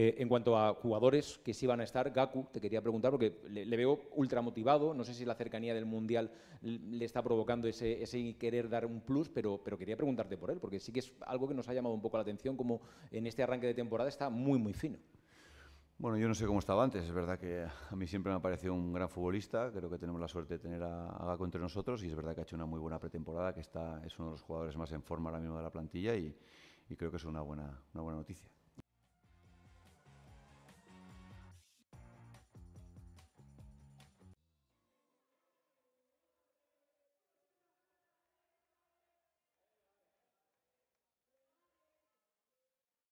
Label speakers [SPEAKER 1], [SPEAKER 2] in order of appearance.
[SPEAKER 1] Eh, en cuanto a jugadores que sí van a estar, Gaku, te quería preguntar, porque le, veo ultra motivado, no sé si la cercanía del Mundial le está provocando ese, querer dar un plus, pero, quería preguntarte por él, porque sí que es algo que nos ha llamado un poco la atención, como en este arranque de temporada está muy, muy fino.
[SPEAKER 2] Bueno, yo no sé cómo estaba antes. Es verdad que a mí siempre me ha parecido un gran futbolista. Creo que tenemos la suerte de tener a, Gaku entre nosotros y es verdad que ha hecho una muy buena pretemporada, que está, es uno de los jugadores más en forma ahora mismo de la plantilla y, y creo que es una buena, una buena noticia.